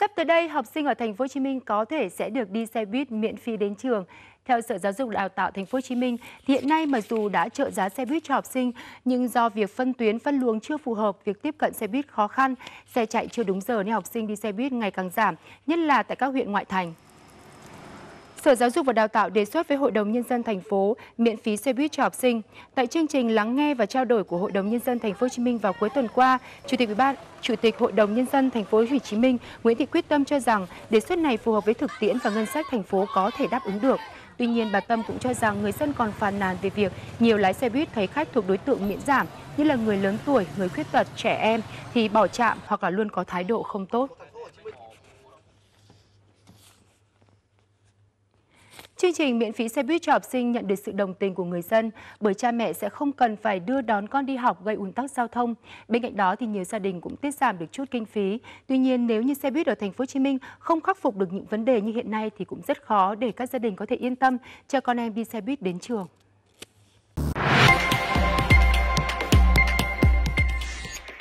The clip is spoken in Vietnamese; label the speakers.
Speaker 1: Sắp tới đây, học sinh ở thành phố Hồ Chí Minh có thể sẽ được đi xe buýt miễn phí đến trường. Theo Sở Giáo dục Đào tạo Thành phố Hồ Chí Minh, hiện nay mặc dù đã trợ giá xe buýt cho học sinh, nhưng do việc phân tuyến phân luồng chưa phù hợp, việc tiếp cận xe buýt khó khăn, xe chạy chưa đúng giờ nên học sinh đi xe buýt ngày càng giảm, nhất là tại các huyện ngoại thành. Sở Giáo dục và Đào tạo đề xuất với Hội đồng Nhân dân thành phố miễn phí xe buýt cho học sinh. Tại chương trình lắng nghe và trao đổi của Hội đồng Nhân dân thành phố Hồ Chí Minh vào cuối tuần qua, Chủ tịch Ủy ban Chủ tịch Hội đồng Nhân dân thành phố Hồ Chí Minh Nguyễn Thị Quyết Tâm cho rằng đề xuất này phù hợp với thực tiễn và ngân sách thành phố có thể đáp ứng được. Tuy nhiên, bà Tâm cũng cho rằng người dân còn phàn nàn về việc nhiều lái xe buýt thấy khách thuộc đối tượng miễn giảm như là người lớn tuổi, người khuyết tật, trẻ em thì bỏ chạm hoặc là luôn có thái độ không tốt. Chương trình miễn phí xe buýt cho học sinh nhận được sự đồng tình của người dân bởi cha mẹ sẽ không cần phải đưa đón con đi học gây ùn tắc giao thông. Bên cạnh đó thì nhiều gia đình cũng tiết giảm được chút kinh phí. Tuy nhiên nếu như xe buýt ở thành phố Hồ Chí Minh không khắc phục được những vấn đề như hiện nay thì cũng rất khó để các gia đình có thể yên tâm cho con em đi xe buýt đến trường.